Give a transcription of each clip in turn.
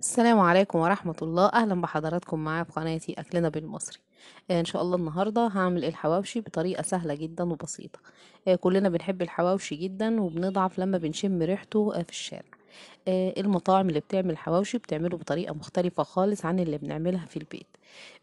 السلام عليكم ورحمة الله أهلا بحضراتكم معايا في قناتي أكلنا بالمصري آه، إن شاء الله النهاردة هعمل الحواوشي بطريقة سهلة جدا وبسيطة آه، كلنا بنحب الحواوشي جدا وبنضعف لما بنشم ريحته آه، في الشارع المطاعم اللي بتعمل حواوشي بتعمله بطريقة مختلفة خالص عن اللي بنعملها في البيت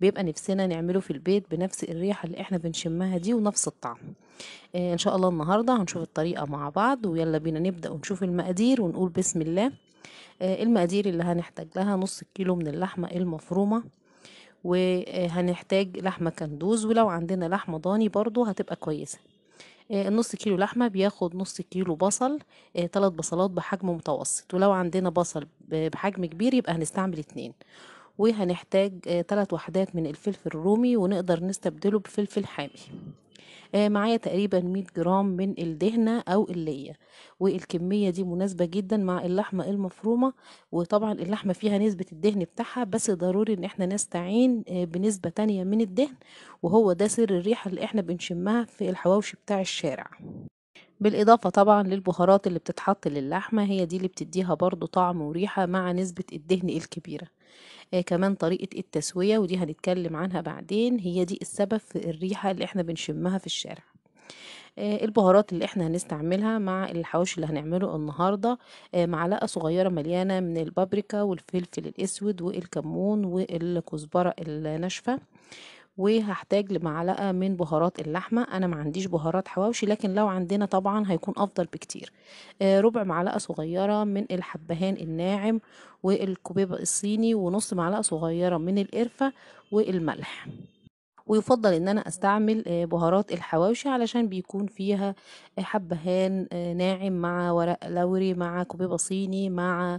بيبقى نفسنا نعمله في البيت بنفس الريحة اللي احنا بنشمها دي ونفس الطعم ان شاء الله النهاردة هنشوف الطريقة مع بعض ويلا بينا نبدأ ونشوف المقادير ونقول بسم الله آه، المقادير اللي هنحتاج لها نص كيلو من اللحمة المفرومة وهنحتاج لحمة كندوز ولو عندنا لحمة ضاني برضو هتبقى كويسة آه، النص كيلو لحمة بياخد نص كيلو بصل آه، تلات بصلات بحجم متوسط ولو عندنا بصل بحجم كبير يبقى هنستعمل اتنين وهنحتاج تلات وحدات من الفلفل الرومي ونقدر نستبدله بفلفل حامي آه، معايا تقريبا 100 جرام من الدهنة أو اللية والكمية دي مناسبة جدا مع اللحمة المفرومة وطبعا اللحمة فيها نسبة الدهن بتاعها بس ضروري ان احنا نستعين آه، بنسبة تانية من الدهن وهو ده سر الريحة اللي احنا بنشمها في الحواوشي بتاع الشارع بالإضافة طبعا للبهارات اللي بتتحط للحمة هي دي اللي بتديها برضو طعم وريحة مع نسبة الدهن الكبيرة آه كمان طريقة التسوية ودي هنتكلم عنها بعدين هي دي السبب في الريحة اللي احنا بنشمها في الشارع آه، البهارات اللي احنا هنستعملها مع الحواوشي اللي هنعمله النهاردة آه، معلقة صغيرة مليانة من البابريكا والفلفل الأسود والكمون والكزبرة الناشفة وهحتاج لمعلقة من بهارات اللحمة أنا ما عنديش بهارات حواوشي لكن لو عندنا طبعا هيكون أفضل بكتير آه، ربع معلقة صغيرة من الحبهان الناعم والكوبيبة الصيني ونص معلقة صغيرة من القرفة والملح ويفضل ان انا استعمل آه، بهارات الحواوشي علشان بيكون فيها آه، حبهان ناعم مع ورق لوري مع كوبيبه صيني مع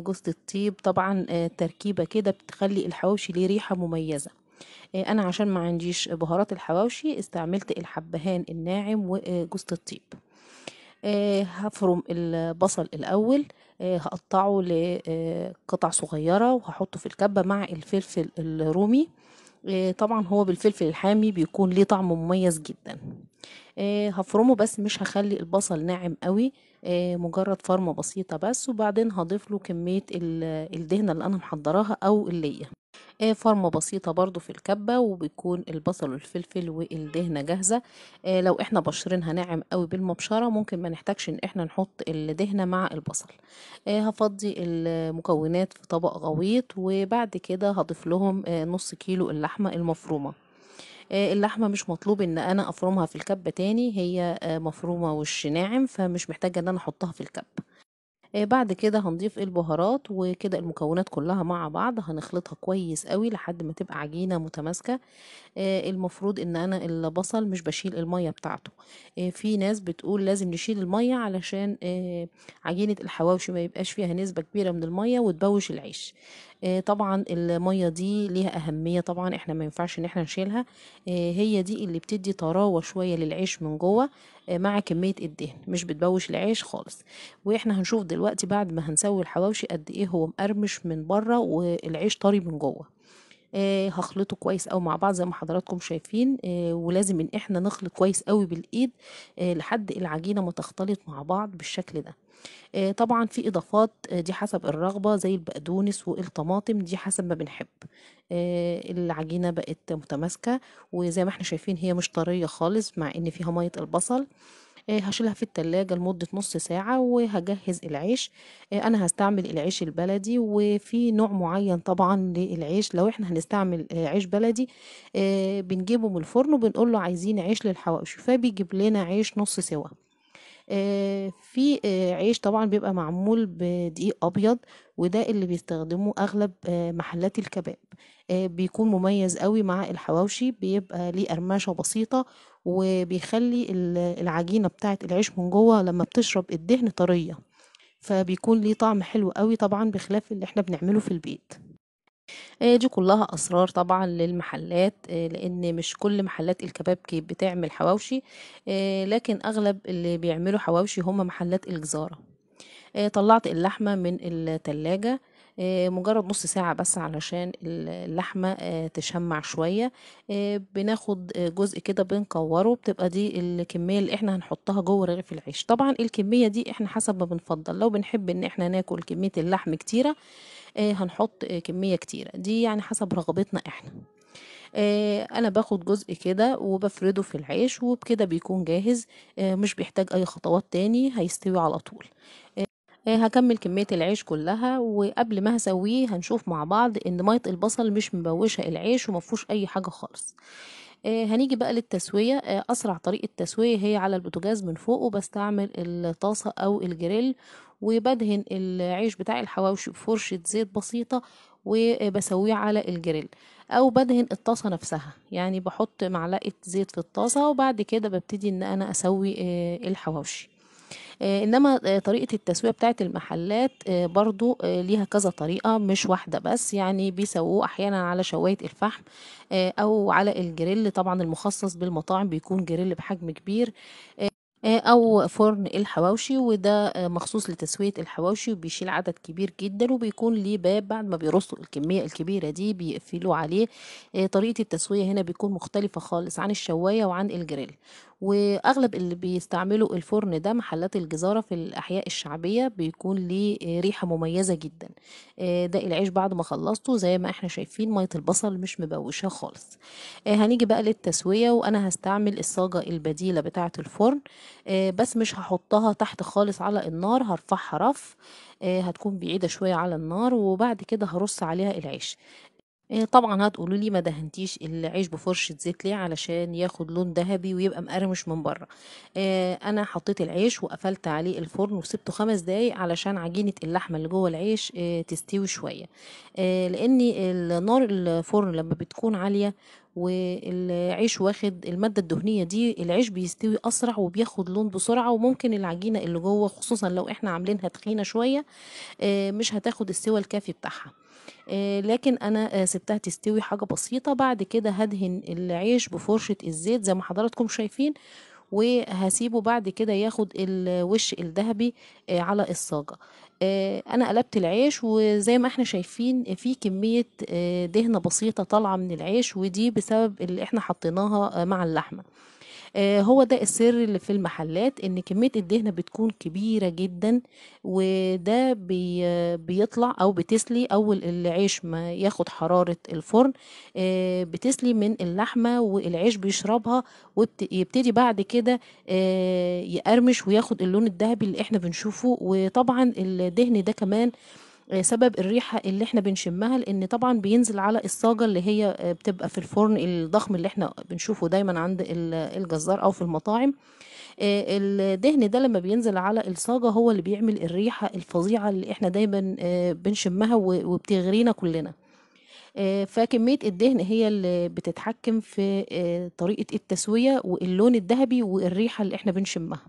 جوزة الطيب طبعا تركيبه كده بتخلي الحواوشي ليه ريحه مميزه إيه، انا عشان ما عنديش بهارات الحواوشي استعملت الحبهان الناعم وجوزة الطيب إيه، هفرم البصل الاول إيه، هقطعه لقطع صغيره وهحطه في الكبه مع الفلفل الرومي طبعا هو بالفلفل الحامي بيكون ليه طعم مميز جدا آه، هفرمه بس مش هخلي البصل ناعم قوي آه، مجرد فرمة بسيطة بس وبعدين هضيف له كمية الدهنة اللي أنا محضراها أو اللية آه، فرمة بسيطة برضو في الكبة وبيكون البصل والفلفل والدهنة جاهزة لو احنا بشرينها ناعم قوي بالمبشرة ممكن ما نحتاجش ان احنا نحط الدهنة مع البصل هفضي المكونات في طبق غويط وبعد كده هضيف لهم نص كيلو اللحمة المفرومة آه، اللحمه مش مطلوب ان انا افرمها في الكب تاني هي آه، مفرومه وش ناعم فمش محتاجه ان انا احطها في الكب آه، بعد كده هنضيف البهارات وكده المكونات كلها مع بعض هنخلطها كويس قوي لحد ما تبقى عجينه متماسكه المفروض ان انا البصل مش بشيل الميه بتاعته في ناس بتقول لازم نشيل الميه علشان عجينه الحواوشي ما يبقاش فيها نسبه كبيره من الميه وتبوش العيش آه، طبعا المية دي ليها أهمية طبعا احنا ما ينفعش ان احنا نشيلها آه، هي دي اللي بتدي طراوة شوية للعيش من جوه آه، مع كمية الدهن مش بتبوش العيش خالص واحنا هنشوف دلوقتي بعد ما هنسوي الحواوشي قد ايه هو مقرمش من بره والعيش طري من جوه آه هخلطه كويس او مع بعض زي ما حضراتكم شايفين آه ولازم ان احنا نخلط كويس قوي بالايد آه لحد العجينه ما تختلط مع بعض بالشكل ده آه، طبعا في اضافات آه، دي حسب الرغبه زي البقدونس والطماطم دي حسب ما بنحب آه، العجينه بقت متماسكه وزي ما احنا شايفين هي مش طريه خالص مع ان فيها ميه البصل هشيلها في التلاجة لمدة نص ساعة وهجهز العيش أنا هستعمل العيش البلدي وفي نوع معين طبعا للعيش لو احنا هنستعمل عيش بلدي بنجيبه من الفرن وبنقوله عايزين عيش للحواوشي فبيجيب لنا عيش نص سوا آه، في آه، عيش طبعا بيبقى معمول بدقيق ابيض وده اللي بيستخدمه اغلب آه، محلات الكباب بيكون مميز قوي مع الحواوشي بيبقى ليه قرمشه بسيطه وبيخلي العجينه بتاعه العيش من جوه لما بتشرب الدهن طريه فبيكون ليه طعم حلو قوي طبعا بخلاف اللي احنا بنعمله في البيت آه، دي كلها أسرار طبعا للمحلات آه، لأن مش كل محلات الكبابجي بتعمل حواوشي آه، لكن أغلب اللي بيعملوا حواوشي هما محلات الجزارة طلعت اللحمة من التلاجة آه، مجرد نص ساعة بس علشان اللحمة آه، تشمع شوية آه، بناخد جزء كده بنكوره بتبقى دي الكمية اللي احنا هنحطها جوه رغيف العيش طبعا الكمية دي احنا حسب ما بنفضل لو بنحب ان احنا ناكل كمية اللحم كتيرة هنحط كمية كتيرة دي يعني حسب رغبتنا احنا انا باخد جزء كده وبفرده في العيش وبكده بيكون جاهز مش بيحتاج اي خطوات تاني هيستوي على طول آه، هكمل كمية العيش كلها وقبل ما هسويه هنشوف مع بعض ان مية البصل مش مبوشة العيش ومفهوش اي حاجة خالص آه، هنيجي بقى للتسوية آه، أسرع طريقة تسوية هي على البوتجاز من فوق وبستعمل الطاسة أو الجريل وبدهن العيش بتاع الحواوشي بفرشة زيت بسيطة وبسويه على الجريل او بدهن الطاسه نفسها يعني بحط معلقه زيت في الطاسه وبعد كده ببتدي ان انا اسوي الحواوشي آه، انما آه، طريقه التسويه بتاعه المحلات آه، برضو ليها كذا طريقه مش واحده بس يعني بيسووه احيانا على شوايه الفحم او على الجريل طبعا المخصص بالمطاعم بيكون جريل بحجم كبير آه، او فرن الحواوشي وده آه، مخصوص لتسويه الحواوشي وبيشيل عدد كبير جدا وبيكون ليه باب بعد ما بيرصوا الكميه الكبيره دي بيقفلوا عليه آه، طريقه التسويه هنا بيكون مختلفه خالص عن الشوايه وعن الجريل واغلب اللي بيستعملوا الفرن ده محلات الجزاره في الاحياء الشعبيه بيكون ليه ريحه مميزه جدا ده العيش بعد ما خلصته زي ما احنا شايفين ميه البصل مش مبوشه خالص هنيجي بقى للتسويه وانا هستعمل الصاجه البديله بتاعه الفرن آه، بس مش هحطها تحت خالص على النار هرفعها رف آه، هتكون بعيدة شوية على النار وبعد كده هرص عليها العيش آه، طبعا هتقولوا لي ما دهنتيش العيش بفرشه زيت ليه علشان ياخد لون ذهبي ويبقى مقرمش من بره انا حطيت العيش وقفلت عليه الفرن وسبته خمس دقايق علشان عجينه اللحمه اللي جوه العيش تستوي شويه لان النار الفرن لما بتكون عاليه والعيش واخد المادة الدهنية دي العيش بيستوي أسرع وبياخد لون بسرعة وممكن العجينة اللي جوه خصوصا لو احنا عاملينها تخينة شوية آه، مش هتاخد السوى الكافي بتاعها آه، لكن انا آه، سبتها تستوي حاجة بسيطة بعد كده هدهن العيش بفرشة الزيت زي ما حضراتكم شايفين وهسيبه بعد كده ياخد الوش الذهبي آه، على الصاجة آه، انا قلبت العيش وزي ما احنا شايفين في كمية آه، دهنة بسيطة طالعة من العيش ودي بسبب اللي احنا حطيناها مع اللحمة آه، هو ده السر اللي في المحلات ان كمية الدهنة بتكون كبيرة جدا وده بي بيطلع او بتسلي اول العيش ما ياخد حرارة الفرن آه، بتسلي من اللحمة والعيش بيشربها ويبتدي بعد كده آه، يقرمش وياخد اللون الذهبي اللي احنا بنشوفه وطبعا الدهن ده كمان سبب الريحه اللي احنا بنشمها لان طبعا بينزل على الصاجه اللي هي آه، بتبقى في الفرن الضخم اللي احنا بنشوفه دايما عند الجزار او في المطاعم آه، الدهن ده لما بينزل على الصاجه هو اللي بيعمل الريحه الفظيعه اللي احنا دايما آه، بنشمها وبتغرينا كلنا فكمية الدهن هي اللي بتتحكم في طريقة التسوية واللون الذهبي والريحة اللي احنا بنشمها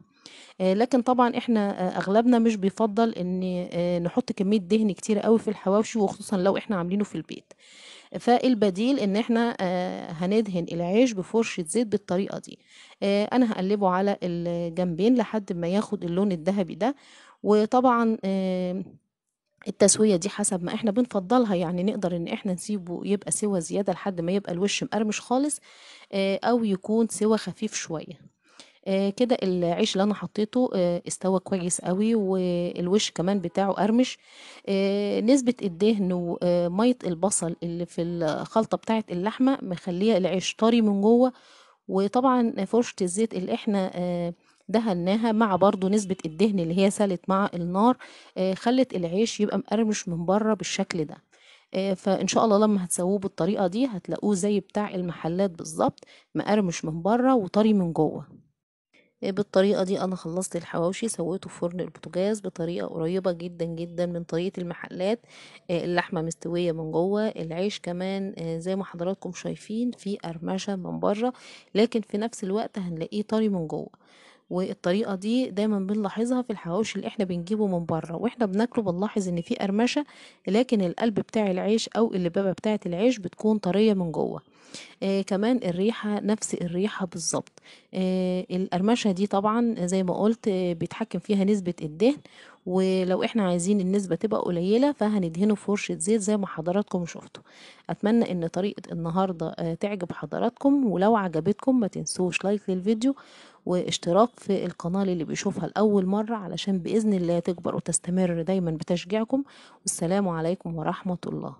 آه، لكن طبعا احنا آه، اغلبنا مش بيفضل ان آه، نحط كميه دهن كتير قوي في الحواوشي وخصوصا لو احنا عاملينه في البيت فالبديل ان احنا هندهن العيش بفرشه زيت بالطريقه دي انا هقلبه على الجنبين لحد ما ياخد اللون الذهبي ده وطبعا التسويه دي حسب ما احنا بنفضلها يعني نقدر ان احنا نسيبه يبقى سوا زياده لحد ما يبقى الوش مقرمش خالص او يكون سوا خفيف شويه آه كده العيش اللي انا حطيته آه استوى كويس قوي والوش كمان بتاعه قرمش آه نسبة الدهن ومية آه، البصل اللي في الخلطة بتاعة اللحمة مخليه العيش طري من جوه وطبعا فرشة الزيت اللي احنا آه، دهناها مع برضو نسبة الدهن اللي هي سالت مع النار آه، خلت العيش يبقى مقرمش من بره بالشكل ده فان شاء الله لما هتسووه بالطريقه دي هتلاقوه زي بتاع المحلات بالظبط مقرمش من بره وطري من جوه إيه، بالطريقة دي أنا خلصت الحواوشي سويته في فرن البوتاجاز بطريقة قريبة جدا جدا من طريقة المحلات آه، اللحمة مستوية من جوه العيش كمان آه، زي ما حضراتكم شايفين في قرمشة من بره لكن في نفس الوقت هنلاقيه طري من جوه والطريقه دي دايما بنلاحظها في الحواوشي اللي احنا بنجيبه من بره واحنا بناكله بنلاحظ ان في قرمشه لكن القلب بتاع العيش او اللبابه بتاعه العيش بتكون طريه من جوه آه كمان الريحه نفس الريحه بالظبط آه القرمشه دي طبعا زي ما قلت آه بيتحكم فيها نسبه الدهن ولو احنا عايزين النسبة تبقى قليلة فهندهنه فرشه زيت زي ما حضراتكم شفتوا اتمنى ان طريقة النهاردة آه، تعجب حضراتكم ولو عجبتكم ما تنسوش لايك للفيديو واشتراك في القناة اللي بيشوفها لأول مرة علشان بإذن الله تكبر وتستمر دايما بتشجيعكم والسلام عليكم ورحمة الله